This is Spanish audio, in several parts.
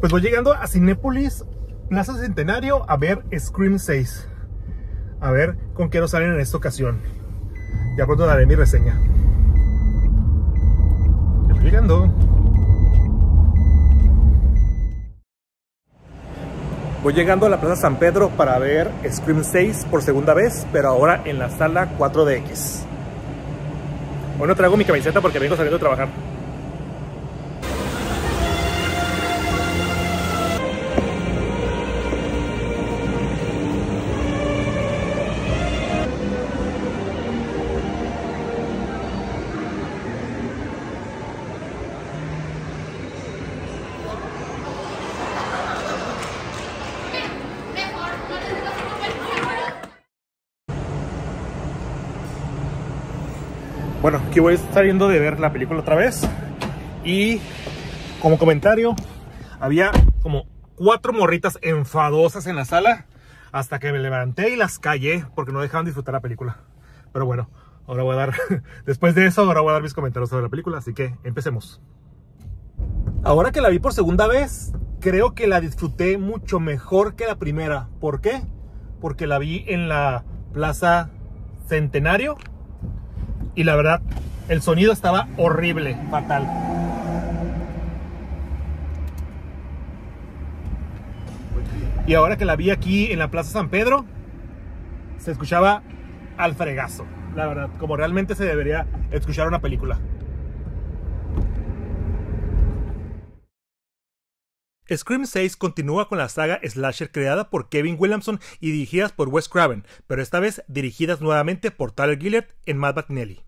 Pues voy llegando a Cinépolis, Plaza Centenario, a ver Scream 6. A ver con qué nos salen en esta ocasión. Ya pronto daré mi reseña. Ya voy llegando. Voy llegando a la Plaza San Pedro para ver Scream 6 por segunda vez, pero ahora en la sala 4DX. Bueno, traigo mi camiseta porque vengo saliendo a trabajar. Bueno, aquí voy saliendo de ver la película otra vez. Y como comentario, había como cuatro morritas enfadosas en la sala hasta que me levanté y las callé porque no dejaban disfrutar la película. Pero bueno, ahora voy a dar, después de eso, ahora voy a dar mis comentarios sobre la película, así que empecemos. Ahora que la vi por segunda vez, creo que la disfruté mucho mejor que la primera. ¿Por qué? Porque la vi en la Plaza Centenario, y la verdad, el sonido estaba horrible, fatal. Y ahora que la vi aquí en la Plaza San Pedro, se escuchaba al fregazo, la verdad, como realmente se debería escuchar una película. Scream 6 continúa con la saga slasher creada por Kevin Williamson y dirigidas por Wes Craven, pero esta vez dirigidas nuevamente por Tyler Gillett en Matt Nelly.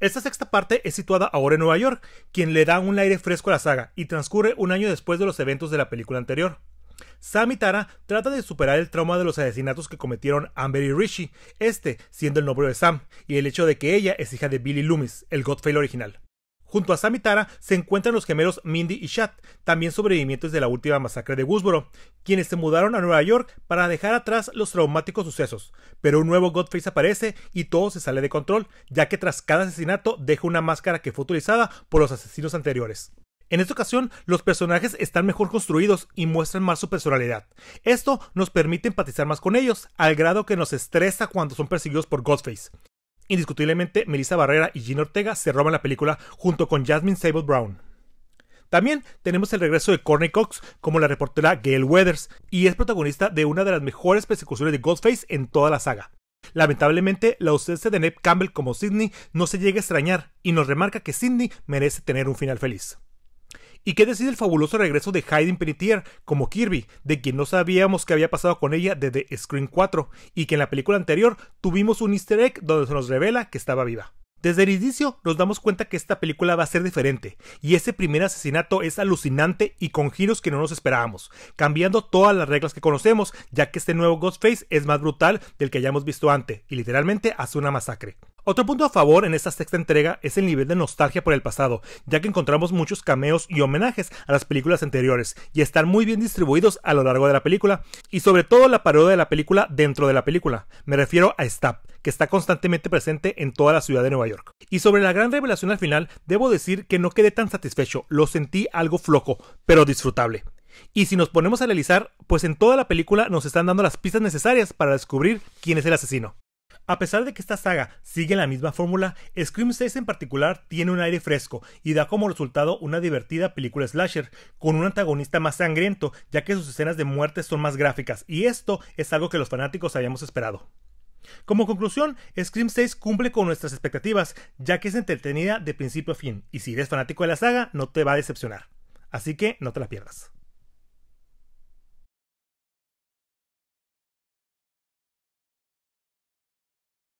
Esta sexta parte es situada ahora en Nueva York, quien le da un aire fresco a la saga y transcurre un año después de los eventos de la película anterior. Sam y Tara trata de superar el trauma de los asesinatos que cometieron Amber y Richie, este siendo el novio de Sam, y el hecho de que ella es hija de Billy Loomis, el Godfather original. Junto a Samitara se encuentran los gemelos Mindy y Shad, también sobrevivientes de la última masacre de Woodsboro, quienes se mudaron a Nueva York para dejar atrás los traumáticos sucesos. Pero un nuevo Godface aparece y todo se sale de control, ya que tras cada asesinato deja una máscara que fue utilizada por los asesinos anteriores. En esta ocasión, los personajes están mejor construidos y muestran más su personalidad. Esto nos permite empatizar más con ellos, al grado que nos estresa cuando son perseguidos por Godface. Indiscutiblemente, Melissa Barrera y Gina Ortega se roban la película junto con Jasmine Sable Brown. También tenemos el regreso de Courtney Cox como la reportera Gail Weathers y es protagonista de una de las mejores persecuciones de Goldface en toda la saga. Lamentablemente, la ausencia de Neb Campbell como Sidney no se llega a extrañar y nos remarca que Sidney merece tener un final feliz. ¿Y qué decide el fabuloso regreso de Hayden Penitier como Kirby, de quien no sabíamos qué había pasado con ella desde Scream 4 y que en la película anterior tuvimos un easter egg donde se nos revela que estaba viva? Desde el inicio nos damos cuenta que esta película va a ser diferente, y ese primer asesinato es alucinante y con giros que no nos esperábamos, cambiando todas las reglas que conocemos, ya que este nuevo Ghostface es más brutal del que hayamos visto antes, y literalmente hace una masacre. Otro punto a favor en esta sexta entrega es el nivel de nostalgia por el pasado, ya que encontramos muchos cameos y homenajes a las películas anteriores, y están muy bien distribuidos a lo largo de la película, y sobre todo la parodia de la película dentro de la película. Me refiero a Stab, que está constantemente presente en toda la ciudad de Nueva York. Y sobre la gran revelación al final, debo decir que no quedé tan satisfecho, lo sentí algo flojo, pero disfrutable. Y si nos ponemos a analizar, pues en toda la película nos están dando las pistas necesarias para descubrir quién es el asesino. A pesar de que esta saga sigue la misma fórmula, Scream 6 en particular tiene un aire fresco y da como resultado una divertida película slasher, con un antagonista más sangriento, ya que sus escenas de muerte son más gráficas, y esto es algo que los fanáticos habíamos esperado. Como conclusión, Scream 6 cumple con nuestras expectativas, ya que es entretenida de principio a fin, y si eres fanático de la saga, no te va a decepcionar. Así que no te la pierdas.